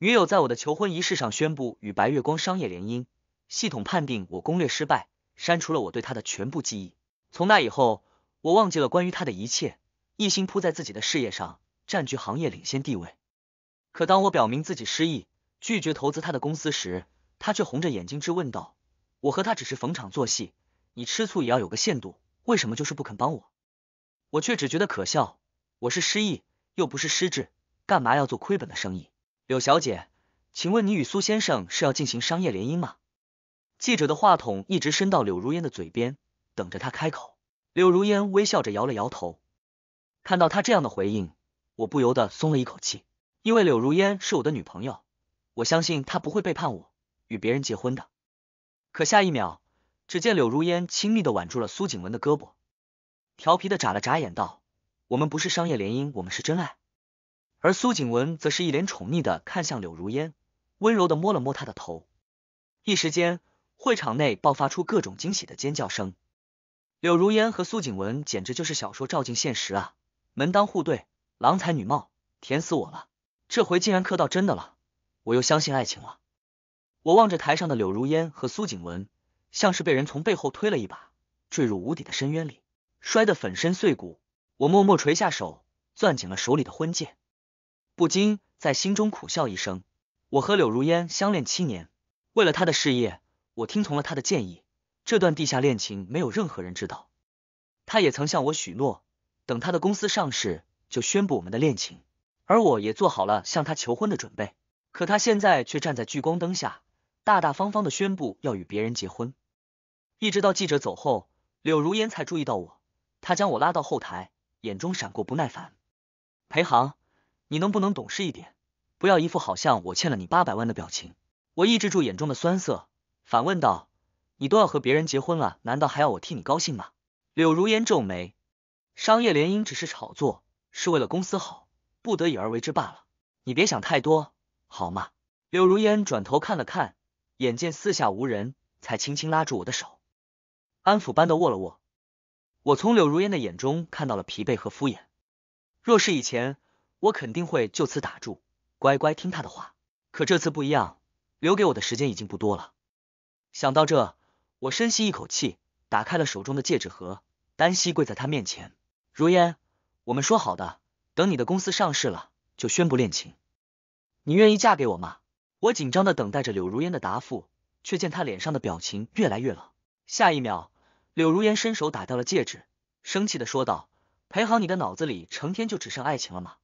女友在我的求婚仪式上宣布与白月光商业联姻，系统判定我攻略失败，删除了我对她的全部记忆。从那以后，我忘记了关于她的一切，一心扑在自己的事业上，占据行业领先地位。可当我表明自己失忆，拒绝投资他的公司时，他却红着眼睛质问道：“我和他只是逢场作戏，你吃醋也要有个限度，为什么就是不肯帮我？”我却只觉得可笑，我是失忆，又不是失智，干嘛要做亏本的生意？柳小姐，请问你与苏先生是要进行商业联姻吗？记者的话筒一直伸到柳如烟的嘴边，等着他开口。柳如烟微笑着摇了摇头。看到他这样的回应，我不由得松了一口气，因为柳如烟是我的女朋友，我相信她不会背叛我，与别人结婚的。可下一秒，只见柳如烟亲密的挽住了苏景文的胳膊，调皮的眨了眨眼，道：“我们不是商业联姻，我们是真爱。”而苏景文则是一脸宠溺的看向柳如烟，温柔的摸了摸她的头。一时间，会场内爆发出各种惊喜的尖叫声。柳如烟和苏景文简直就是小说照进现实啊！门当户对，郎才女貌，甜死我了！这回竟然磕到真的了，我又相信爱情了。我望着台上的柳如烟和苏景文，像是被人从背后推了一把，坠入无底的深渊里，摔得粉身碎骨。我默默垂下手，攥紧了手里的婚戒。不禁在心中苦笑一声。我和柳如烟相恋七年，为了他的事业，我听从了他的建议。这段地下恋情没有任何人知道。他也曾向我许诺，等他的公司上市就宣布我们的恋情，而我也做好了向他求婚的准备。可他现在却站在聚光灯下，大大方方的宣布要与别人结婚。一直到记者走后，柳如烟才注意到我。她将我拉到后台，眼中闪过不耐烦。裴航。你能不能懂事一点？不要一副好像我欠了你八百万的表情。我抑制住眼中的酸涩，反问道：“你都要和别人结婚了，难道还要我替你高兴吗？”柳如烟皱眉：“商业联姻只是炒作，是为了公司好，不得已而为之罢了。你别想太多，好吗？”柳如烟转头看了看，眼见四下无人，才轻轻拉住我的手，安抚般的握了握。我从柳如烟的眼中看到了疲惫和敷衍。若是以前。我肯定会就此打住，乖乖听他的话。可这次不一样，留给我的时间已经不多了。想到这，我深吸一口气，打开了手中的戒指盒，单膝跪在他面前。如烟，我们说好的，等你的公司上市了，就宣布恋情。你愿意嫁给我吗？我紧张的等待着柳如烟的答复，却见她脸上的表情越来越冷。下一秒，柳如烟伸手打掉了戒指，生气的说道：“裴航，你的脑子里成天就只剩爱情了吗？”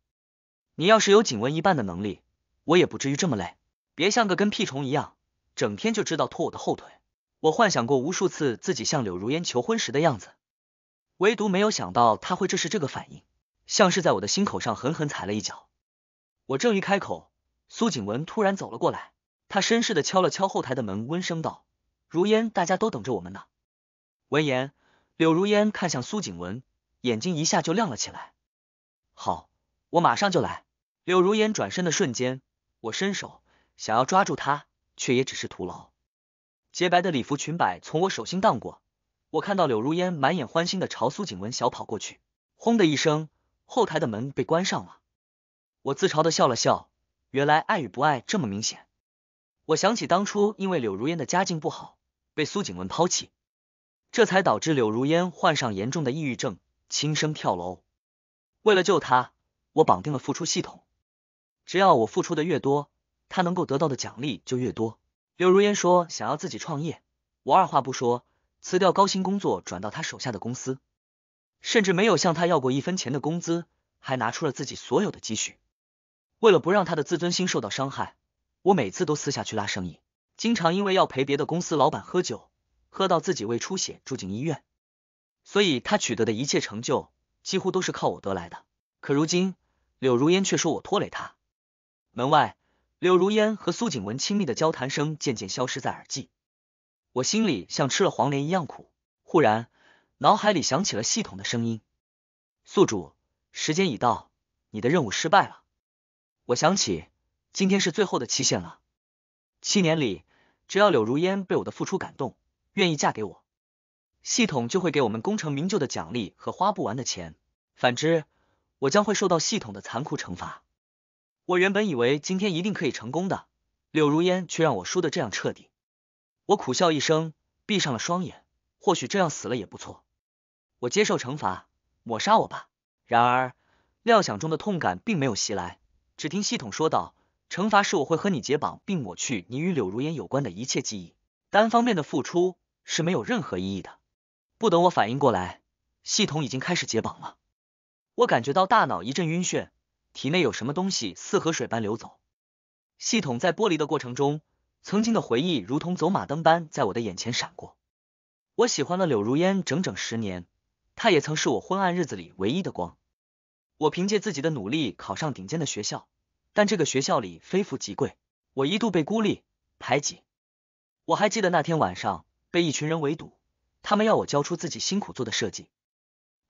你要是有景文一半的能力，我也不至于这么累。别像个跟屁虫一样，整天就知道拖我的后腿。我幻想过无数次自己向柳如烟求婚时的样子，唯独没有想到他会这是这个反应，像是在我的心口上狠狠踩了一脚。我正欲开口，苏景文突然走了过来，他绅士的敲了敲后台的门，温声道：“如烟，大家都等着我们呢。”闻言，柳如烟看向苏景文，眼睛一下就亮了起来。好，我马上就来。柳如烟转身的瞬间，我伸手想要抓住她，却也只是徒劳。洁白的礼服裙摆从我手心荡过，我看到柳如烟满眼欢欣的朝苏景文小跑过去。轰的一声，后台的门被关上了。我自嘲的笑了笑，原来爱与不爱这么明显。我想起当初因为柳如烟的家境不好，被苏景文抛弃，这才导致柳如烟患上严重的抑郁症，轻生跳楼。为了救她，我绑定了复出系统。只要我付出的越多，他能够得到的奖励就越多。柳如烟说想要自己创业，我二话不说辞掉高薪工作，转到他手下的公司，甚至没有向他要过一分钱的工资，还拿出了自己所有的积蓄。为了不让他的自尊心受到伤害，我每次都私下去拉生意，经常因为要陪别的公司老板喝酒，喝到自己胃出血，住进医院。所以他取得的一切成就，几乎都是靠我得来的。可如今柳如烟却说我拖累他。门外，柳如烟和苏景文亲密的交谈声渐渐消失在耳际，我心里像吃了黄连一样苦。忽然，脑海里响起了系统的声音：“宿主，时间已到，你的任务失败了。”我想起，今天是最后的期限了。七年里，只要柳如烟被我的付出感动，愿意嫁给我，系统就会给我们功成名就的奖励和花不完的钱；反之，我将会受到系统的残酷惩罚。我原本以为今天一定可以成功的，柳如烟却让我输得这样彻底。我苦笑一声，闭上了双眼。或许这样死了也不错。我接受惩罚，抹杀我吧。然而，料想中的痛感并没有袭来。只听系统说道：“惩罚是我会和你解绑，并抹去你与柳如烟有关的一切记忆。单方面的付出是没有任何意义的。”不等我反应过来，系统已经开始解绑了。我感觉到大脑一阵晕眩。体内有什么东西似河水般流走？系统在剥离的过程中，曾经的回忆如同走马灯般在我的眼前闪过。我喜欢了柳如烟整整十年，她也曾是我昏暗日子里唯一的光。我凭借自己的努力考上顶尖的学校，但这个学校里非富即贵，我一度被孤立排挤。我还记得那天晚上被一群人围堵，他们要我交出自己辛苦做的设计。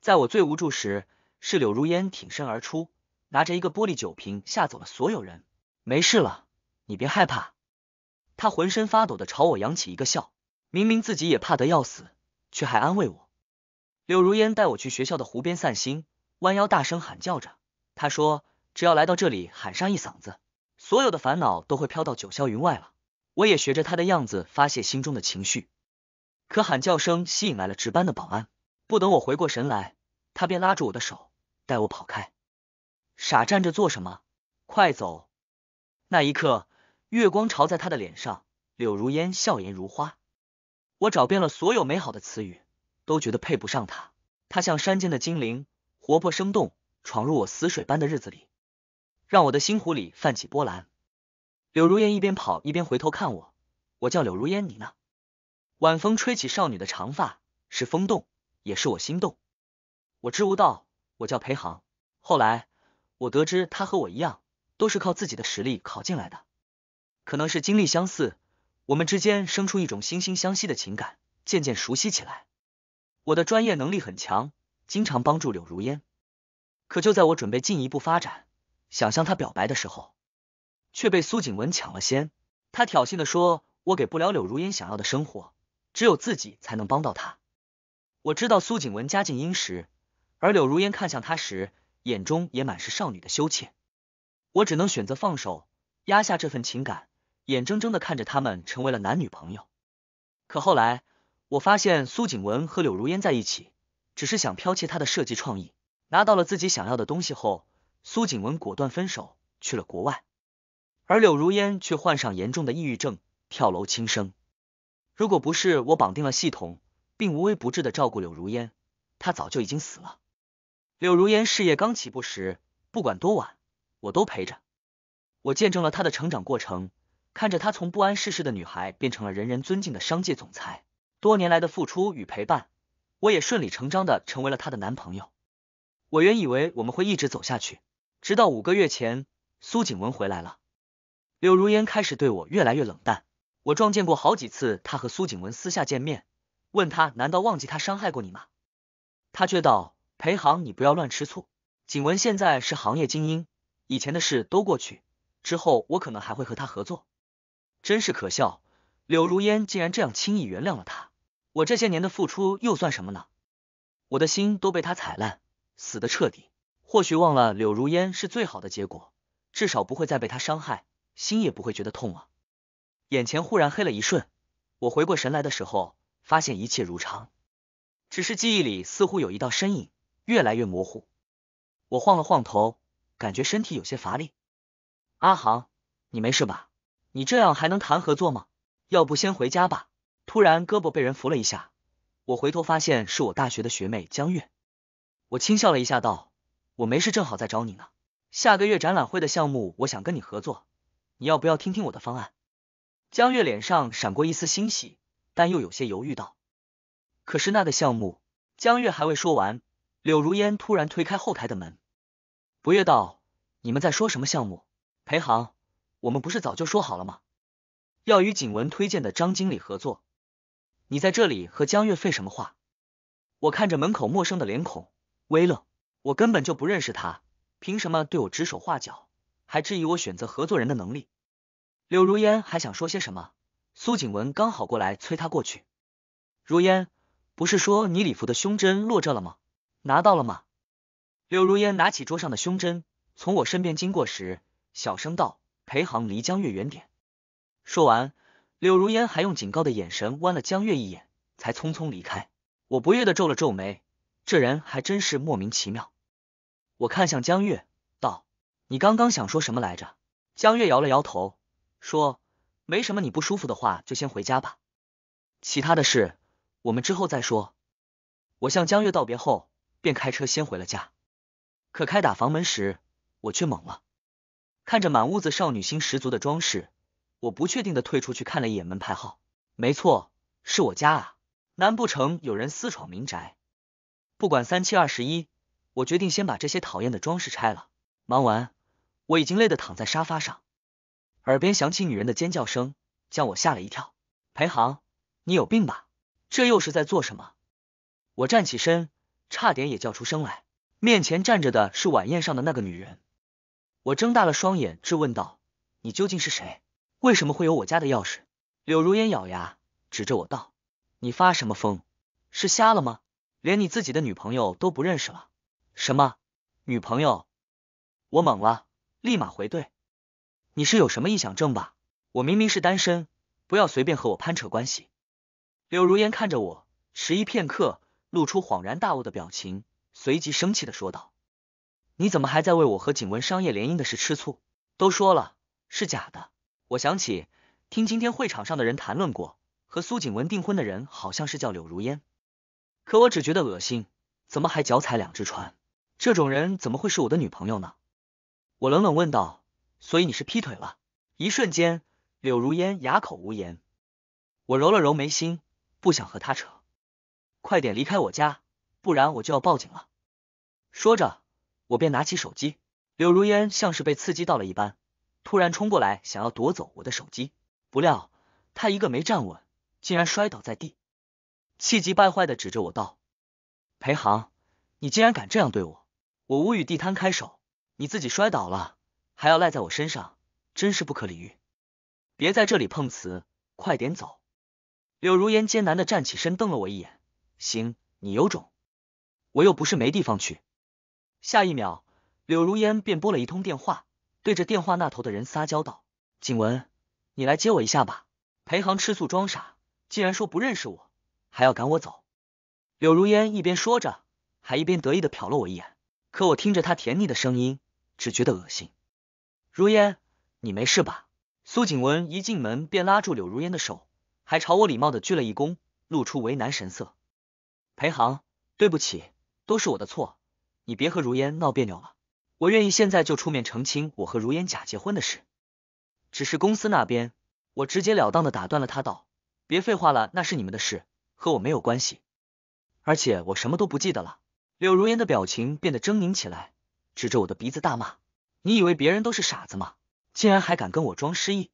在我最无助时，是柳如烟挺身而出。拿着一个玻璃酒瓶吓走了所有人。没事了，你别害怕。他浑身发抖的朝我扬起一个笑，明明自己也怕得要死，却还安慰我。柳如烟带我去学校的湖边散心，弯腰大声喊叫着。他说只要来到这里喊上一嗓子，所有的烦恼都会飘到九霄云外了。我也学着他的样子发泄心中的情绪，可喊叫声吸引来了值班的保安。不等我回过神来，他便拉住我的手，带我跑开。傻站着做什么？快走！那一刻，月光朝在他的脸上，柳如烟笑颜如花。我找遍了所有美好的词语，都觉得配不上他。他像山间的精灵，活泼生动，闯入我死水般的日子里，让我的心湖里泛起波澜。柳如烟一边跑一边回头看我。我叫柳如烟，你呢？晚风吹起少女的长发，是风动，也是我心动。我知吾道：“我叫裴航。”后来。我得知他和我一样，都是靠自己的实力考进来的，可能是经历相似，我们之间生出一种惺惺相惜的情感，渐渐熟悉起来。我的专业能力很强，经常帮助柳如烟。可就在我准备进一步发展，想向他表白的时候，却被苏景文抢了先。他挑衅的说：“我给不了柳如烟想要的生活，只有自己才能帮到他。”我知道苏景文家境殷实，而柳如烟看向他时。眼中也满是少女的羞怯，我只能选择放手，压下这份情感，眼睁睁的看着他们成为了男女朋友。可后来，我发现苏景文和柳如烟在一起，只是想剽窃他的设计创意，拿到了自己想要的东西后，苏景文果断分手，去了国外，而柳如烟却患上严重的抑郁症，跳楼轻生。如果不是我绑定了系统，并无微不至的照顾柳如烟，她早就已经死了。柳如烟事业刚起步时，不管多晚，我都陪着。我见证了她的成长过程，看着她从不谙世事的女孩变成了人人尊敬的商界总裁。多年来的付出与陪伴，我也顺理成章的成为了她的男朋友。我原以为我们会一直走下去，直到五个月前，苏景文回来了，柳如烟开始对我越来越冷淡。我撞见过好几次她和苏景文私下见面，问她难道忘记他伤害过你吗？她却道。裴航，你不要乱吃醋。景文现在是行业精英，以前的事都过去，之后我可能还会和他合作。真是可笑，柳如烟竟然这样轻易原谅了他，我这些年的付出又算什么呢？我的心都被他踩烂，死的彻底。或许忘了柳如烟是最好的结果，至少不会再被他伤害，心也不会觉得痛了。眼前忽然黑了一瞬，我回过神来的时候，发现一切如常，只是记忆里似乎有一道身影。越来越模糊，我晃了晃头，感觉身体有些乏力。阿航，你没事吧？你这样还能谈合作吗？要不先回家吧。突然胳膊被人扶了一下，我回头发现是我大学的学妹江月。我轻笑了一下，道：“我没事，正好在找你呢。下个月展览会的项目，我想跟你合作，你要不要听听我的方案？”江月脸上闪过一丝欣喜，但又有些犹豫，道：“可是那个项目……”江月还未说完。柳如烟突然推开后台的门，不悦道：“你们在说什么项目？裴航，我们不是早就说好了吗？要与景文推荐的张经理合作。你在这里和江月废什么话？”我看着门口陌生的脸孔，微愣，我根本就不认识他，凭什么对我指手画脚，还质疑我选择合作人的能力？柳如烟还想说些什么，苏景文刚好过来催他过去。如烟，不是说你礼服的胸针落这了吗？拿到了吗？柳如烟拿起桌上的胸针，从我身边经过时，小声道：“裴航，离江月远点。”说完，柳如烟还用警告的眼神弯了江月一眼，才匆匆离开。我不悦的皱了皱眉，这人还真是莫名其妙。我看向江月，道：“你刚刚想说什么来着？”江月摇了摇头，说：“没什么，你不舒服的话就先回家吧，其他的事我们之后再说。”我向江月道别后。便开车先回了家，可开打房门时，我却懵了。看着满屋子少女心十足的装饰，我不确定的退出去看了一眼门牌号，没错，是我家啊！难不成有人私闯民宅？不管三七二十一，我决定先把这些讨厌的装饰拆了。忙完，我已经累得躺在沙发上，耳边响起女人的尖叫声，将我吓了一跳。裴航，你有病吧？这又是在做什么？我站起身。差点也叫出声来，面前站着的是晚宴上的那个女人。我睁大了双眼质问道：“你究竟是谁？为什么会有我家的钥匙？”柳如烟咬牙指着我道：“你发什么疯？是瞎了吗？连你自己的女朋友都不认识了？”什么女朋友？我懵了，立马回怼：“你是有什么臆想症吧？我明明是单身，不要随便和我攀扯关系。”柳如烟看着我，迟疑片刻。露出恍然大悟的表情，随即生气的说道：“你怎么还在为我和景文商业联姻的事吃醋？都说了是假的。我想起听今天会场上的人谈论过，和苏景文订婚的人好像是叫柳如烟，可我只觉得恶心，怎么还脚踩两只船？这种人怎么会是我的女朋友呢？”我冷冷问道：“所以你是劈腿了？”一瞬间，柳如烟哑口无言。我揉了揉眉心，不想和他扯。快点离开我家，不然我就要报警了！说着，我便拿起手机。柳如烟像是被刺激到了一般，突然冲过来想要夺走我的手机，不料她一个没站稳，竟然摔倒在地，气急败坏的指着我道：“裴航，你竟然敢这样对我！”我无语地摊开手，你自己摔倒了，还要赖在我身上，真是不可理喻！别在这里碰瓷，快点走！柳如烟艰难的站起身，瞪了我一眼。行，你有种！我又不是没地方去。下一秒，柳如烟便拨了一通电话，对着电话那头的人撒娇道：“景文，你来接我一下吧。”裴航吃醋装傻，竟然说不认识我，还要赶我走。柳如烟一边说着，还一边得意的瞟了我一眼。可我听着她甜腻的声音，只觉得恶心。如烟，你没事吧？苏景文一进门便拉住柳如烟的手，还朝我礼貌的鞠了一躬，露出为难神色。裴航，对不起，都是我的错，你别和如烟闹别扭了。我愿意现在就出面澄清我和如烟假结婚的事。只是公司那边，我直截了当的打断了他道：“别废话了，那是你们的事，和我没有关系。而且我什么都不记得了。”柳如烟的表情变得狰狞起来，指着我的鼻子大骂：“你以为别人都是傻子吗？竟然还敢跟我装失忆！”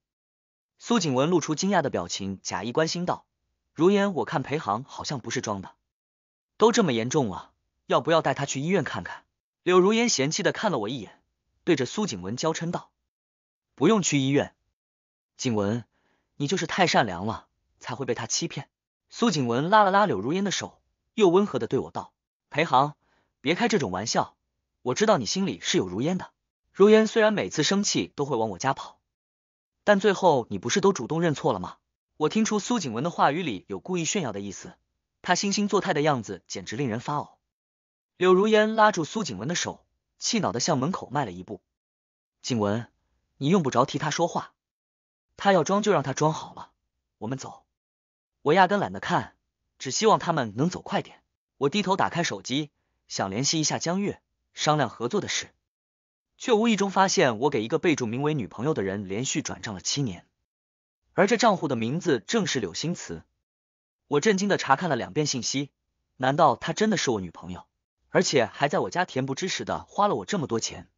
苏景文露出惊讶的表情，假意关心道：“如烟，我看裴航好像不是装的。”都这么严重了，要不要带他去医院看看？柳如烟嫌弃的看了我一眼，对着苏景文娇嗔道：“不用去医院，景文，你就是太善良了，才会被他欺骗。”苏景文拉了拉柳如烟的手，又温和的对我道：“裴航，别开这种玩笑，我知道你心里是有如烟的。如烟虽然每次生气都会往我家跑，但最后你不是都主动认错了吗？”我听出苏景文的话语里有故意炫耀的意思。他惺惺作态的样子简直令人发呕。柳如烟拉住苏景文的手，气恼的向门口迈了一步。景文，你用不着替他说话，他要装就让他装好了。我们走，我压根懒得看，只希望他们能走快点。我低头打开手机，想联系一下江月，商量合作的事，却无意中发现我给一个备注名为“女朋友”的人连续转账了七年，而这账户的名字正是柳星慈。我震惊的查看了两遍信息，难道她真的是我女朋友，而且还在我家恬不知耻的花了我这么多钱，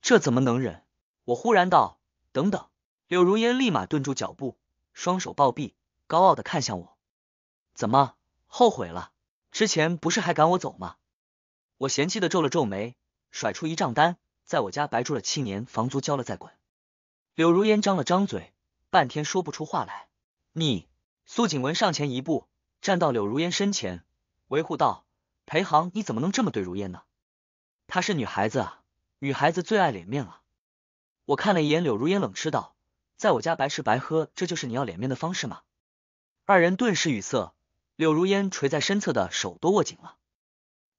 这怎么能忍？我忽然道：“等等！”柳如烟立马顿住脚步，双手抱臂，高傲的看向我：“怎么后悔了？之前不是还赶我走吗？”我嫌弃的皱了皱眉，甩出一账单：“在我家白住了七年，房租交了再滚。”柳如烟张了张嘴，半天说不出话来。你。苏景文上前一步，站到柳如烟身前，维护道：“裴航，你怎么能这么对如烟呢？她是女孩子啊，女孩子最爱脸面了。”我看了一眼柳如烟，冷嗤道：“在我家白吃白喝，这就是你要脸面的方式吗？”二人顿时语塞，柳如烟垂在身侧的手都握紧了。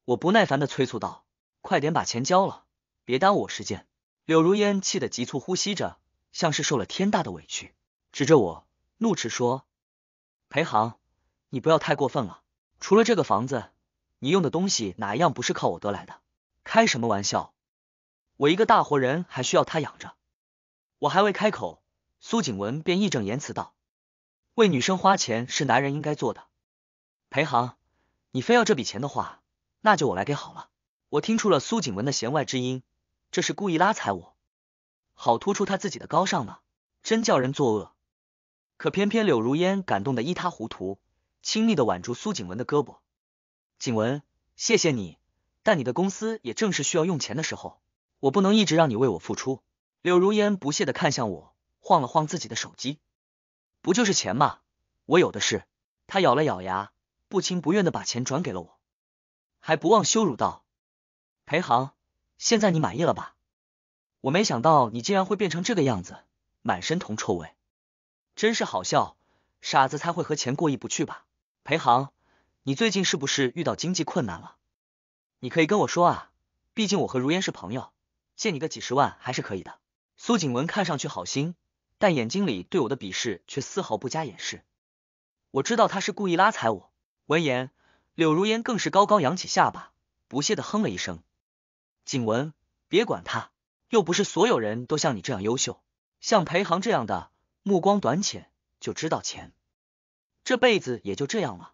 我不耐烦的催促道：“快点把钱交了，别耽误我时间。”柳如烟气得急促呼吸着，像是受了天大的委屈，指着我怒斥说。裴航，你不要太过分了。除了这个房子，你用的东西哪一样不是靠我得来的？开什么玩笑！我一个大活人还需要他养着？我还未开口，苏景文便义正言辞道：“为女生花钱是男人应该做的。”裴航，你非要这笔钱的话，那就我来给好了。我听出了苏景文的弦外之音，这是故意拉踩我，好突出他自己的高尚呢，真叫人作恶。可偏偏柳如烟感动的一塌糊涂，亲密的挽住苏景文的胳膊。景文，谢谢你，但你的公司也正是需要用钱的时候，我不能一直让你为我付出。柳如烟不屑的看向我，晃了晃自己的手机，不就是钱吗？我有的是。他咬了咬牙，不情不愿的把钱转给了我，还不忘羞辱道：“裴航，现在你满意了吧？我没想到你竟然会变成这个样子，满身铜臭味。”真是好笑，傻子才会和钱过意不去吧？裴航，你最近是不是遇到经济困难了？你可以跟我说啊，毕竟我和如烟是朋友，借你个几十万还是可以的。苏景文看上去好心，但眼睛里对我的鄙视却丝毫不加掩饰。我知道他是故意拉踩我。闻言，柳如烟更是高高扬起下巴，不屑的哼了一声。景文，别管他，又不是所有人都像你这样优秀，像裴航这样的。目光短浅就知道钱，这辈子也就这样了。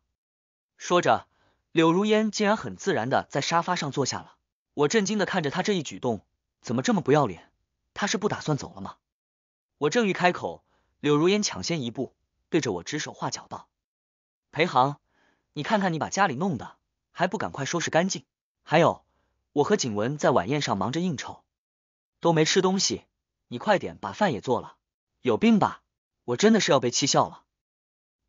说着，柳如烟竟然很自然的在沙发上坐下了。我震惊的看着她这一举动，怎么这么不要脸？他是不打算走了吗？我正欲开口，柳如烟抢先一步，对着我指手画脚道：“裴航，你看看你把家里弄的，还不赶快收拾干净？还有，我和景文在晚宴上忙着应酬，都没吃东西，你快点把饭也做了。”有病吧！我真的是要被气笑了。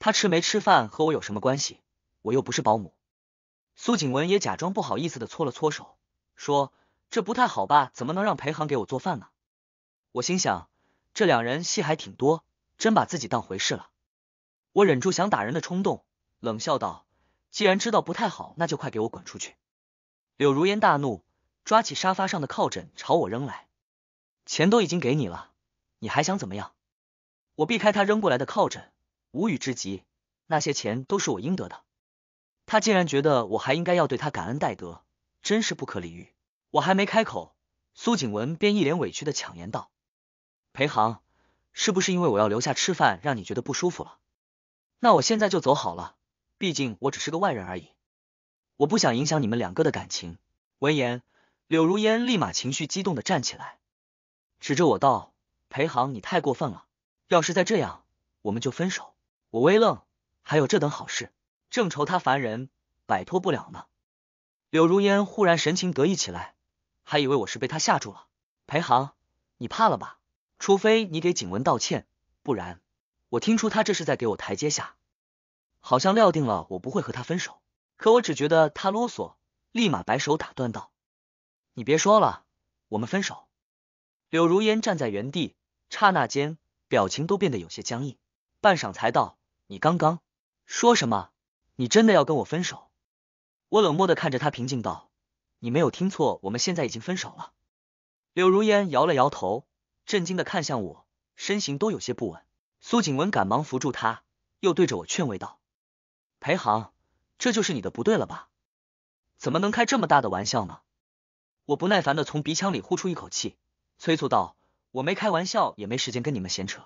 他吃没吃饭和我有什么关系？我又不是保姆。苏景文也假装不好意思的搓了搓手，说：“这不太好吧？怎么能让裴航给我做饭呢？”我心想，这两人戏还挺多，真把自己当回事了。我忍住想打人的冲动，冷笑道：“既然知道不太好，那就快给我滚出去！”柳如烟大怒，抓起沙发上的靠枕朝我扔来：“钱都已经给你了，你还想怎么样？”我避开他扔过来的靠枕，无语之极。那些钱都是我应得的，他竟然觉得我还应该要对他感恩戴德，真是不可理喻。我还没开口，苏景文便一脸委屈的抢言道：“裴航，是不是因为我要留下吃饭，让你觉得不舒服了？那我现在就走好了，毕竟我只是个外人而已，我不想影响你们两个的感情。”闻言，柳如烟立马情绪激动的站起来，指着我道：“裴航，你太过分了！”要是再这样，我们就分手。我微愣，还有这等好事？正愁他烦人，摆脱不了呢。柳如烟忽然神情得意起来，还以为我是被他吓住了。裴航，你怕了吧？除非你给景文道歉，不然我听出他这是在给我台阶下，好像料定了我不会和他分手。可我只觉得他啰嗦，立马摆手打断道：“你别说了，我们分手。”柳如烟站在原地，刹那间。表情都变得有些僵硬，半晌才道：“你刚刚说什么？你真的要跟我分手？”我冷漠的看着他，平静道：“你没有听错，我们现在已经分手了。”柳如烟摇了摇头，震惊的看向我，身形都有些不稳。苏景文赶忙扶住他，又对着我劝慰道：“裴航，这就是你的不对了吧？怎么能开这么大的玩笑呢？”我不耐烦的从鼻腔里呼出一口气，催促道。我没开玩笑，也没时间跟你们闲扯，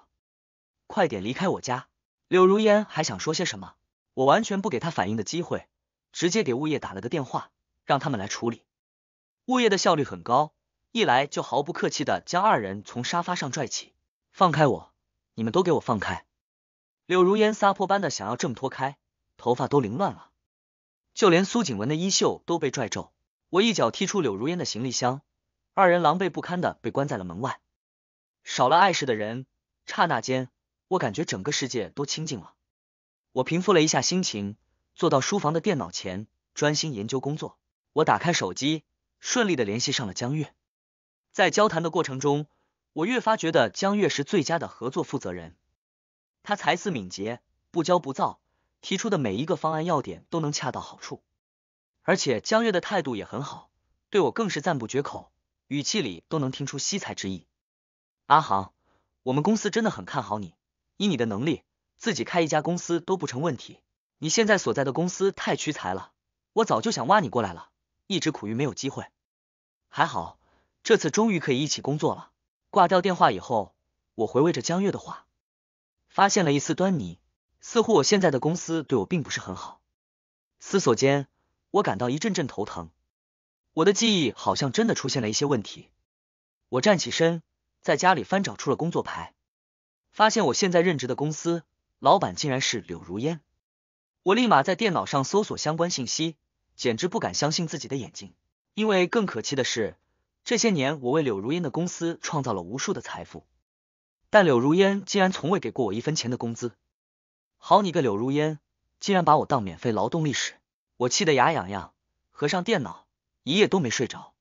快点离开我家！柳如烟还想说些什么，我完全不给她反应的机会，直接给物业打了个电话，让他们来处理。物业的效率很高，一来就毫不客气的将二人从沙发上拽起，放开我，你们都给我放开！柳如烟撒泼般的想要挣脱开，头发都凌乱了，就连苏景文的衣袖都被拽皱。我一脚踢出柳如烟的行李箱，二人狼狈不堪的被关在了门外。少了碍事的人，刹那间，我感觉整个世界都清静了。我平复了一下心情，坐到书房的电脑前，专心研究工作。我打开手机，顺利的联系上了江月。在交谈的过程中，我越发觉得江月是最佳的合作负责人。他才思敏捷，不骄不躁，提出的每一个方案要点都能恰到好处。而且江月的态度也很好，对我更是赞不绝口，语气里都能听出惜才之意。阿航，我们公司真的很看好你，以你的能力，自己开一家公司都不成问题。你现在所在的公司太屈才了，我早就想挖你过来了，一直苦于没有机会。还好，这次终于可以一起工作了。挂掉电话以后，我回味着江月的话，发现了一丝端倪，似乎我现在的公司对我并不是很好。思索间，我感到一阵阵头疼，我的记忆好像真的出现了一些问题。我站起身。在家里翻找出了工作牌，发现我现在任职的公司老板竟然是柳如烟。我立马在电脑上搜索相关信息，简直不敢相信自己的眼睛。因为更可气的是，这些年我为柳如烟的公司创造了无数的财富，但柳如烟竟然从未给过我一分钱的工资。好你个柳如烟，竟然把我当免费劳动力使！我气得牙痒痒，合上电脑，一夜都没睡着。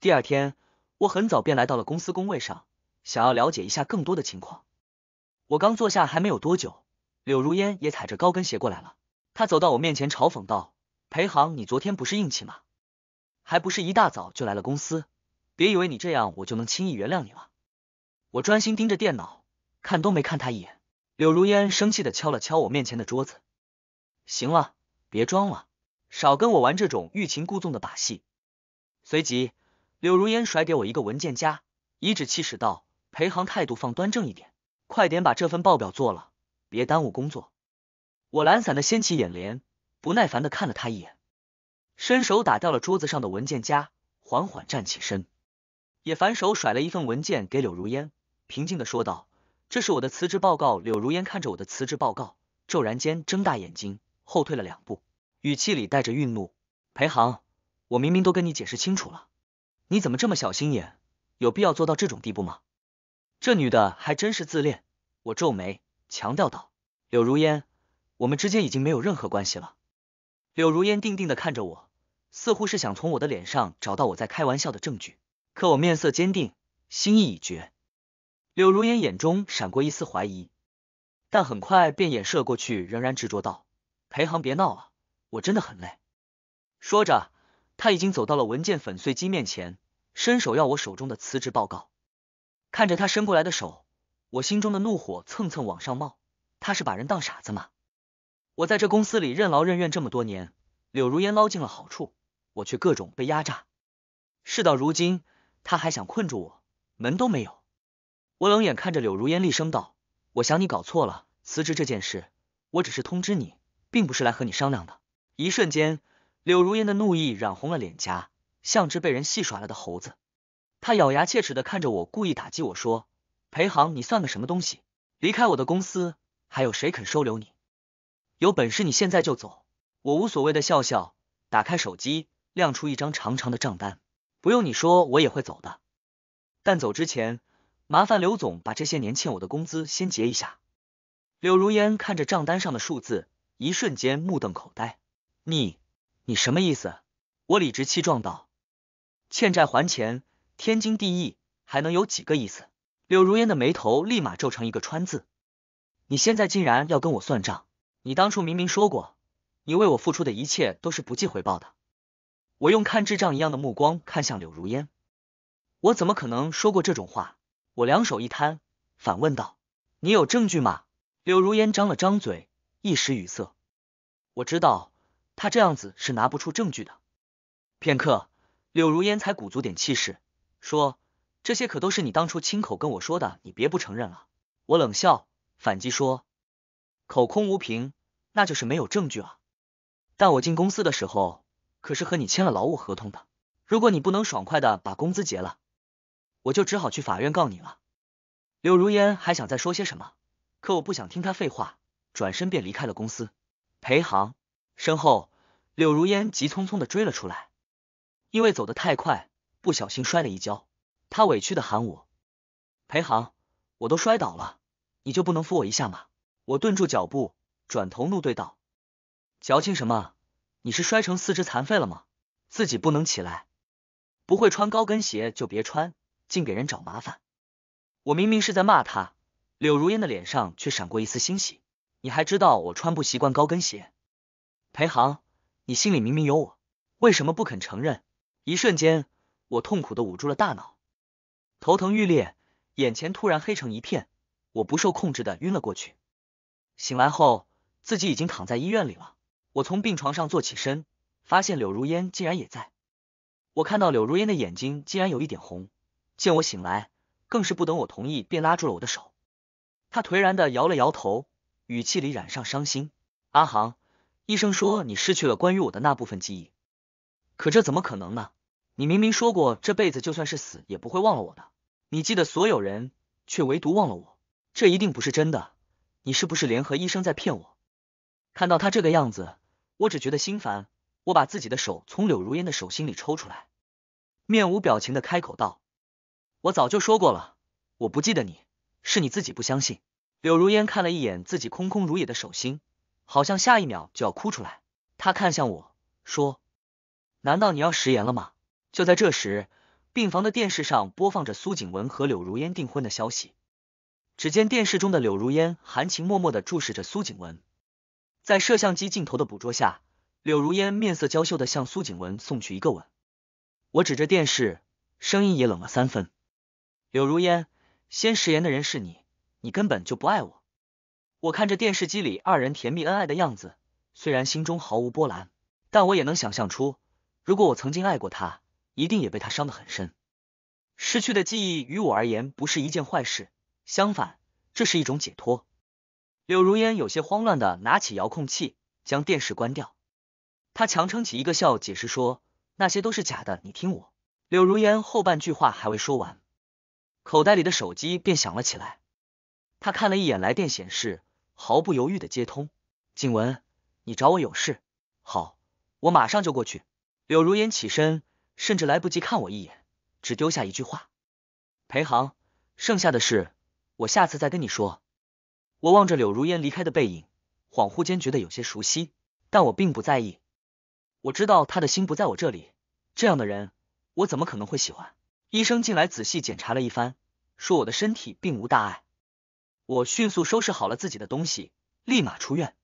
第二天。我很早便来到了公司工位上，想要了解一下更多的情况。我刚坐下还没有多久，柳如烟也踩着高跟鞋过来了。她走到我面前，嘲讽道：“裴航，你昨天不是硬气吗？还不是一大早就来了公司？别以为你这样我就能轻易原谅你了。”我专心盯着电脑，看都没看他一眼。柳如烟生气的敲了敲我面前的桌子：“行了，别装了，少跟我玩这种欲擒故纵的把戏。”随即。柳如烟甩给我一个文件夹，颐指气使道：“裴航，态度放端正一点，快点把这份报表做了，别耽误工作。”我懒散的掀起眼帘，不耐烦的看了他一眼，伸手打掉了桌子上的文件夹，缓缓站起身，也反手甩了一份文件给柳如烟，平静的说道：“这是我的辞职报告。”柳如烟看着我的辞职报告，骤然间睁大眼睛，后退了两步，语气里带着愠怒：“裴航，我明明都跟你解释清楚了。”你怎么这么小心眼？有必要做到这种地步吗？这女的还真是自恋。我皱眉，强调道：“柳如烟，我们之间已经没有任何关系了。”柳如烟定定的看着我，似乎是想从我的脸上找到我在开玩笑的证据。可我面色坚定，心意已决。柳如烟眼中闪过一丝怀疑，但很快便掩饰了过去，仍然执着道：“裴航，别闹了，我真的很累。”说着。他已经走到了文件粉碎机面前，伸手要我手中的辞职报告。看着他伸过来的手，我心中的怒火蹭蹭往上冒。他是把人当傻子吗？我在这公司里任劳任怨这么多年，柳如烟捞尽了好处，我却各种被压榨。事到如今，他还想困住我，门都没有！我冷眼看着柳如烟，厉声道：“我想你搞错了，辞职这件事，我只是通知你，并不是来和你商量的。”一瞬间。柳如烟的怒意染红了脸颊，像只被人戏耍了的猴子。他咬牙切齿的看着我，故意打击我说：“裴航，你算个什么东西？离开我的公司，还有谁肯收留你？有本事你现在就走，我无所谓的。”笑笑，打开手机，亮出一张长长的账单。不用你说，我也会走的。但走之前，麻烦刘总把这些年欠我的工资先结一下。柳如烟看着账单上的数字，一瞬间目瞪口呆。你。你什么意思？我理直气壮道：“欠债还钱，天经地义，还能有几个意思？”柳如烟的眉头立马皱成一个川字。你现在竟然要跟我算账？你当初明明说过，你为我付出的一切都是不计回报的。我用看智障一样的目光看向柳如烟，我怎么可能说过这种话？我两手一摊，反问道：“你有证据吗？”柳如烟张了张嘴，一时语塞。我知道。他这样子是拿不出证据的。片刻，柳如烟才鼓足点气势说：“这些可都是你当初亲口跟我说的，你别不承认了。”我冷笑反击说：“口空无凭，那就是没有证据啊。但我进公司的时候可是和你签了劳务合同的，如果你不能爽快的把工资结了，我就只好去法院告你了。”柳如烟还想再说些什么，可我不想听他废话，转身便离开了公司。裴航。身后，柳如烟急匆匆的追了出来，因为走得太快，不小心摔了一跤。他委屈的喊我：“裴航，我都摔倒了，你就不能扶我一下吗？”我顿住脚步，转头怒对道：“矫情什么？你是摔成四肢残废了吗？自己不能起来，不会穿高跟鞋就别穿，净给人找麻烦！”我明明是在骂他，柳如烟的脸上却闪过一丝欣喜。你还知道我穿不习惯高跟鞋？裴航，你心里明明有我，为什么不肯承认？一瞬间，我痛苦的捂住了大脑，头疼欲裂，眼前突然黑成一片，我不受控制的晕了过去。醒来后，自己已经躺在医院里了。我从病床上坐起身，发现柳如烟竟然也在。我看到柳如烟的眼睛竟然有一点红，见我醒来，更是不等我同意便拉住了我的手。他颓然的摇了摇头，语气里染上伤心。阿航。医生说你失去了关于我的那部分记忆，可这怎么可能呢？你明明说过这辈子就算是死也不会忘了我的，你记得所有人，却唯独忘了我，这一定不是真的。你是不是联合医生在骗我？看到他这个样子，我只觉得心烦。我把自己的手从柳如烟的手心里抽出来，面无表情的开口道：“我早就说过了，我不记得你，是你自己不相信。”柳如烟看了一眼自己空空如也的手心。好像下一秒就要哭出来，他看向我说：“难道你要食言了吗？”就在这时，病房的电视上播放着苏景文和柳如烟订婚的消息。只见电视中的柳如烟含情脉脉的注视着苏景文，在摄像机镜头的捕捉下，柳如烟面色娇羞的向苏景文送去一个吻。我指着电视，声音也冷了三分：“柳如烟，先食言的人是你，你根本就不爱我。”我看着电视机里二人甜蜜恩爱的样子，虽然心中毫无波澜，但我也能想象出，如果我曾经爱过他，一定也被他伤得很深。失去的记忆于我而言不是一件坏事，相反，这是一种解脱。柳如烟有些慌乱的拿起遥控器，将电视关掉。他强撑起一个笑，解释说：“那些都是假的，你听我。”柳如烟后半句话还未说完，口袋里的手机便响了起来。他看了一眼来电显示。毫不犹豫的接通，景文，你找我有事？好，我马上就过去。柳如烟起身，甚至来不及看我一眼，只丢下一句话：“裴航，剩下的事我下次再跟你说。”我望着柳如烟离开的背影，恍惚间觉得有些熟悉，但我并不在意。我知道他的心不在我这里，这样的人我怎么可能会喜欢？医生进来仔细检查了一番，说我的身体并无大碍。我迅速收拾好了自己的东西，立马出院。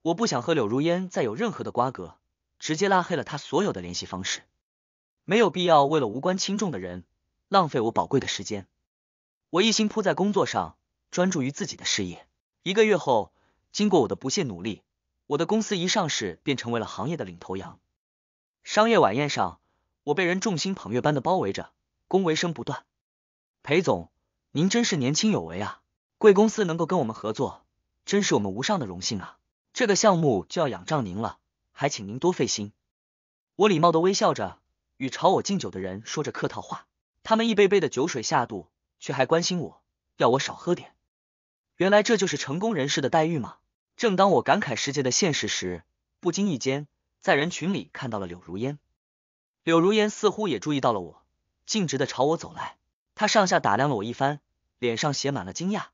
我不想和柳如烟再有任何的瓜葛，直接拉黑了他所有的联系方式。没有必要为了无关轻重的人浪费我宝贵的时间。我一心扑在工作上，专注于自己的事业。一个月后，经过我的不懈努力，我的公司一上市便成为了行业的领头羊。商业晚宴上，我被人众星捧月般的包围着，恭维声不断。裴总，您真是年轻有为啊！贵公司能够跟我们合作，真是我们无上的荣幸啊！这个项目就要仰仗您了，还请您多费心。我礼貌的微笑着，与朝我敬酒的人说着客套话。他们一杯杯的酒水下肚，却还关心我要我少喝点。原来这就是成功人士的待遇吗？正当我感慨世界的现实时，不经意间在人群里看到了柳如烟。柳如烟似乎也注意到了我，径直的朝我走来。她上下打量了我一番，脸上写满了惊讶。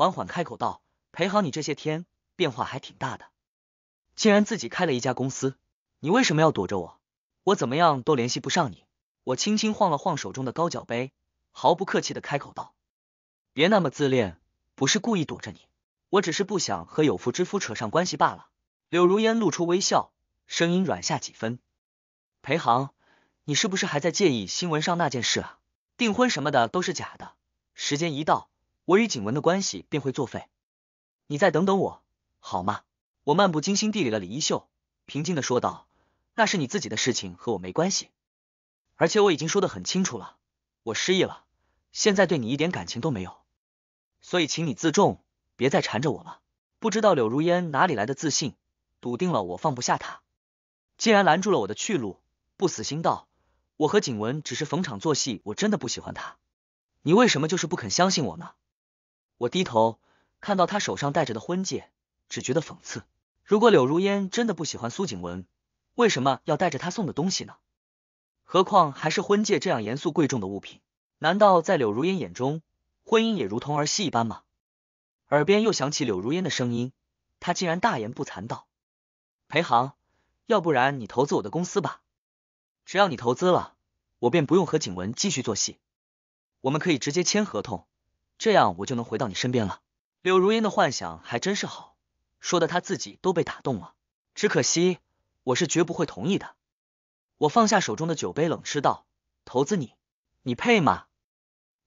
缓缓开口道：“裴航，你这些天变化还挺大的，竟然自己开了一家公司。你为什么要躲着我？我怎么样都联系不上你。”我轻轻晃了晃手中的高脚杯，毫不客气的开口道：“别那么自恋，不是故意躲着你，我只是不想和有妇之夫扯上关系罢了。”柳如烟露出微笑，声音软下几分：“裴航，你是不是还在介意新闻上那件事啊？订婚什么的都是假的，时间一到。”我与景文的关系便会作废，你再等等我好吗？我漫不经心地理了李一秀，平静的说道：“那是你自己的事情，和我没关系。而且我已经说的很清楚了，我失忆了，现在对你一点感情都没有，所以请你自重，别再缠着我了。”不知道柳如烟哪里来的自信，笃定了我放不下他，竟然拦住了我的去路，不死心道：“我和景文只是逢场作戏，我真的不喜欢他，你为什么就是不肯相信我呢？”我低头看到他手上戴着的婚戒，只觉得讽刺。如果柳如烟真的不喜欢苏景文，为什么要带着他送的东西呢？何况还是婚戒这样严肃贵重的物品？难道在柳如烟眼中，婚姻也如同儿戏一般吗？耳边又响起柳如烟的声音，她竟然大言不惭道：“裴航，要不然你投资我的公司吧，只要你投资了，我便不用和景文继续做戏，我们可以直接签合同。”这样我就能回到你身边了。柳如烟的幻想还真是好，说的她自己都被打动了。只可惜我是绝不会同意的。我放下手中的酒杯，冷斥道：“投资你，你配吗？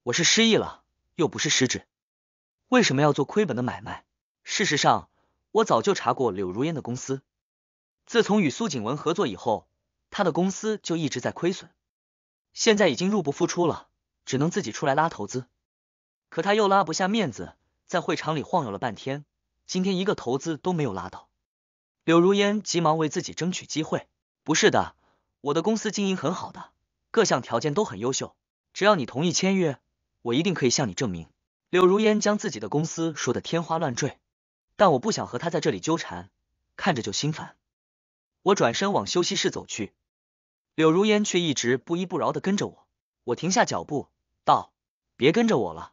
我是失忆了，又不是失智，为什么要做亏本的买卖？事实上，我早就查过柳如烟的公司，自从与苏景文合作以后，他的公司就一直在亏损，现在已经入不敷出了，只能自己出来拉投资。”可他又拉不下面子，在会场里晃悠了半天，今天一个投资都没有拉到。柳如烟急忙为自己争取机会：“不是的，我的公司经营很好的，各项条件都很优秀，只要你同意签约，我一定可以向你证明。”柳如烟将自己的公司说的天花乱坠，但我不想和他在这里纠缠，看着就心烦。我转身往休息室走去，柳如烟却一直不依不饶的跟着我。我停下脚步，道：“别跟着我了。”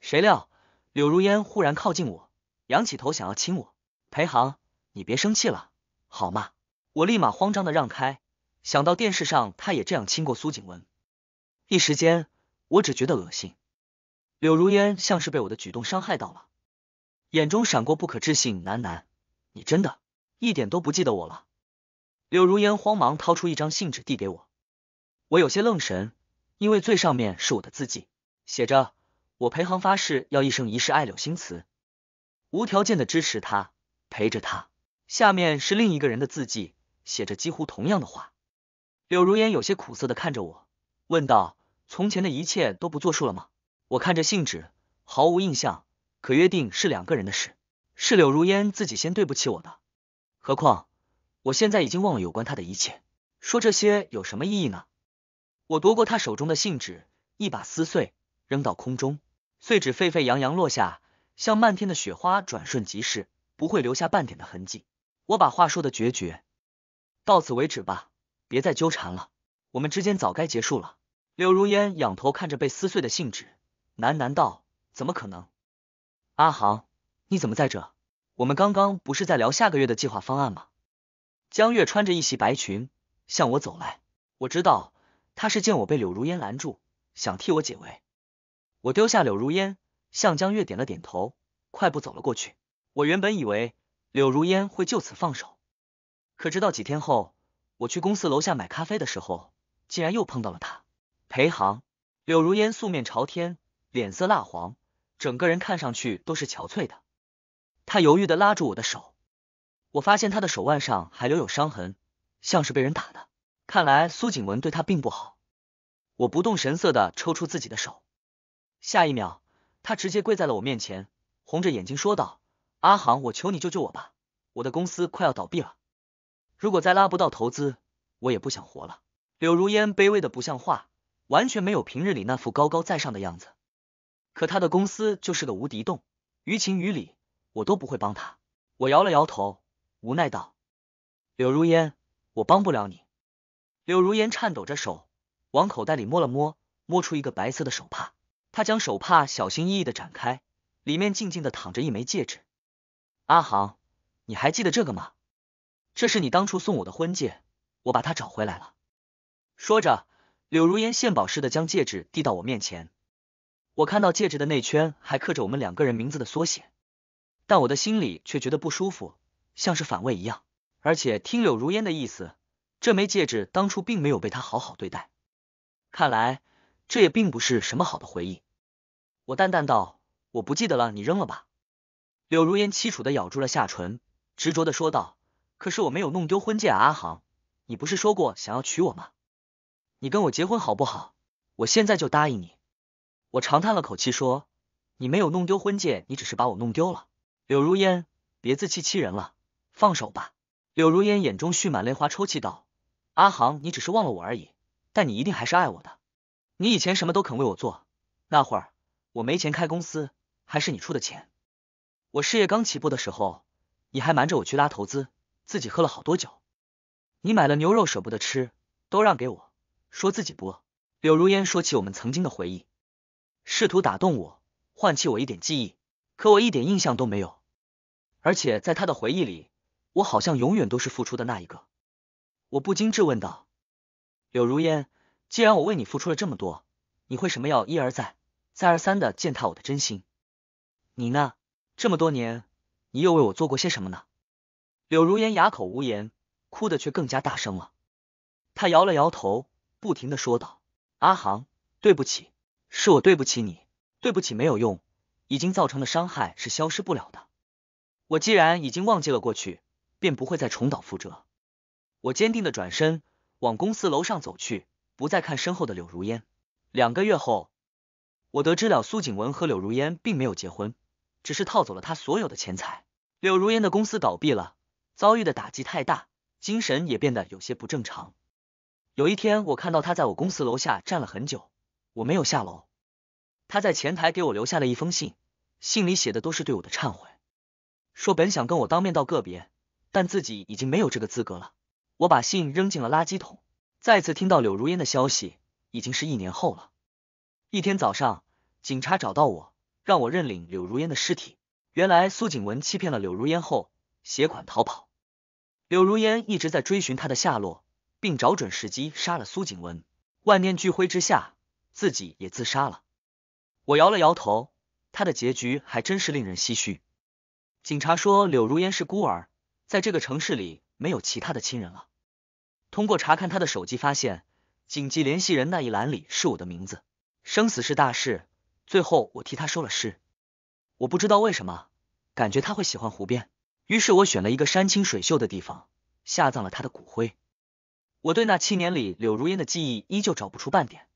谁料，柳如烟忽然靠近我，仰起头想要亲我。裴航，你别生气了，好吗？我立马慌张的让开。想到电视上他也这样亲过苏景文，一时间我只觉得恶心。柳如烟像是被我的举动伤害到了，眼中闪过不可置信，楠楠，你真的，一点都不记得我了？”柳如烟慌忙掏出一张信纸递给我，我有些愣神，因为最上面是我的字迹，写着。我裴行发誓要一生一世爱柳星慈，无条件的支持他，陪着他。下面是另一个人的字迹，写着几乎同样的话。柳如烟有些苦涩的看着我，问道：“从前的一切都不作数了吗？”我看着信纸，毫无印象。可约定是两个人的事，是柳如烟自己先对不起我的。何况我现在已经忘了有关他的一切，说这些有什么意义呢？我夺过他手中的信纸，一把撕碎，扔到空中。碎纸沸沸扬扬落下，像漫天的雪花，转瞬即逝，不会留下半点的痕迹。我把话说的决绝，到此为止吧，别再纠缠了，我们之间早该结束了。柳如烟仰头看着被撕碎的信纸，喃喃道：“怎么可能？阿航，你怎么在这？我们刚刚不是在聊下个月的计划方案吗？”江月穿着一袭白裙向我走来，我知道他是见我被柳如烟拦住，想替我解围。我丢下柳如烟，向江月点了点头，快步走了过去。我原本以为柳如烟会就此放手，可直到几天后，我去公司楼下买咖啡的时候，竟然又碰到了他。裴航，柳如烟素面朝天，脸色蜡黄，整个人看上去都是憔悴的。他犹豫的拉住我的手，我发现他的手腕上还留有伤痕，像是被人打的。看来苏景文对他并不好。我不动神色的抽出自己的手。下一秒，他直接跪在了我面前，红着眼睛说道：“阿航，我求你救救我吧，我的公司快要倒闭了，如果再拉不到投资，我也不想活了。”柳如烟卑微的不像话，完全没有平日里那副高高在上的样子。可他的公司就是个无敌洞，于情于理，我都不会帮他。我摇了摇头，无奈道：“柳如烟，我帮不了你。”柳如烟颤抖着手往口袋里摸了摸，摸出一个白色的手帕。他将手帕小心翼翼的展开，里面静静的躺着一枚戒指。阿航，你还记得这个吗？这是你当初送我的婚戒，我把它找回来了。说着，柳如烟献宝似的将戒指递到我面前。我看到戒指的内圈还刻着我们两个人名字的缩写，但我的心里却觉得不舒服，像是反胃一样。而且听柳如烟的意思，这枚戒指当初并没有被他好好对待。看来这也并不是什么好的回忆。我淡淡道：“我不记得了，你扔了吧。”柳如烟凄楚的咬住了下唇，执着的说道：“可是我没有弄丢婚戒，啊，阿航，你不是说过想要娶我吗？你跟我结婚好不好？我现在就答应你。”我长叹了口气说：“你没有弄丢婚戒，你只是把我弄丢了。”柳如烟，别自欺欺人了，放手吧。柳如烟眼中蓄满泪花，抽泣道：“阿航，你只是忘了我而已，但你一定还是爱我的。你以前什么都肯为我做，那会儿。”我没钱开公司，还是你出的钱。我事业刚起步的时候，你还瞒着我去拉投资，自己喝了好多酒。你买了牛肉舍不得吃，都让给我说自己不饿。柳如烟说起我们曾经的回忆，试图打动我，唤起我一点记忆，可我一点印象都没有。而且在他的回忆里，我好像永远都是付出的那一个。我不禁质问道：柳如烟，既然我为你付出了这么多，你会什么要一而再？再而三的践踏我的真心，你呢？这么多年，你又为我做过些什么呢？柳如烟哑口无言，哭的却更加大声了。他摇了摇头，不停的说道：“阿航，对不起，是我对不起你，对不起没有用，已经造成的伤害是消失不了的。我既然已经忘记了过去，便不会再重蹈覆辙。”我坚定的转身往公司楼上走去，不再看身后的柳如烟。两个月后。我得知了苏景文和柳如烟并没有结婚，只是套走了他所有的钱财。柳如烟的公司倒闭了，遭遇的打击太大，精神也变得有些不正常。有一天，我看到他在我公司楼下站了很久，我没有下楼。他在前台给我留下了一封信，信里写的都是对我的忏悔，说本想跟我当面道个别，但自己已经没有这个资格了。我把信扔进了垃圾桶。再次听到柳如烟的消息，已经是一年后了。一天早上，警察找到我，让我认领柳如烟的尸体。原来苏景文欺骗了柳如烟后，携款逃跑。柳如烟一直在追寻他的下落，并找准时机杀了苏景文。万念俱灰之下，自己也自杀了。我摇了摇头，他的结局还真是令人唏嘘。警察说，柳如烟是孤儿，在这个城市里没有其他的亲人了。通过查看他的手机，发现紧急联系人那一栏里是我的名字。生死是大事，最后我替他收了尸。我不知道为什么，感觉他会喜欢湖边，于是我选了一个山清水秀的地方下葬了他的骨灰。我对那七年里柳如烟的记忆依旧找不出半点。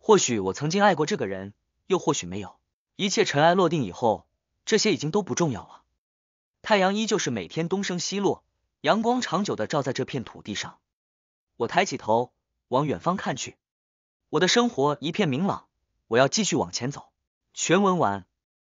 或许我曾经爱过这个人，又或许没有。一切尘埃落定以后，这些已经都不重要了。太阳依旧是每天东升西落，阳光长久的照在这片土地上。我抬起头，往远方看去。我的生活一片明朗，我要继续往前走。全文完。